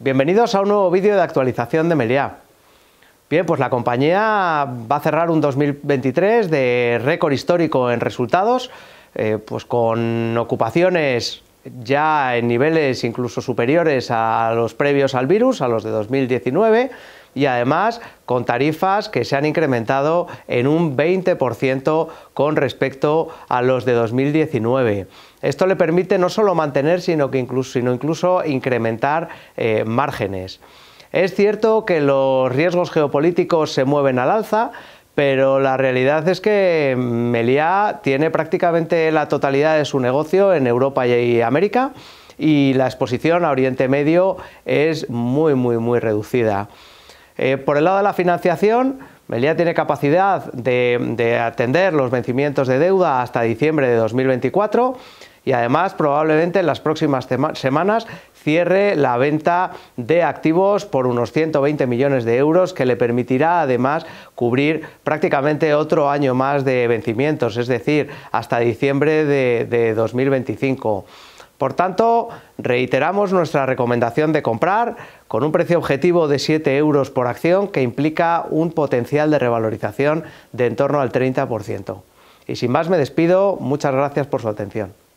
Bienvenidos a un nuevo vídeo de actualización de Meliá. Bien, pues la compañía va a cerrar un 2023 de récord histórico en resultados, eh, pues con ocupaciones ya en niveles incluso superiores a los previos al virus, a los de 2019 y además con tarifas que se han incrementado en un 20% con respecto a los de 2019. Esto le permite no solo mantener, sino, que incluso, incrementar eh, márgenes. Es cierto que los riesgos geopolíticos se mueven al alza, pero la realidad es que Meliá tiene prácticamente la totalidad de su negocio en Europa y América y la exposición a Oriente Medio es muy, muy, muy reducida. Eh, por el lado de la financiación, Melilla tiene capacidad de, atender los vencimientos de deuda hasta diciembre de 2024 y además probablemente en las próximas semanas cierre la venta de activos por unos 120 millones de euros que le permitirá además cubrir prácticamente otro año más de vencimientos, es decir, hasta diciembre de, de 2025. Por tanto, reiteramos nuestra recomendación de comprar con un precio objetivo de 7 euros por acción que implica un potencial de revalorización de en torno al 30%. Y sin más me despido, muchas gracias por su atención.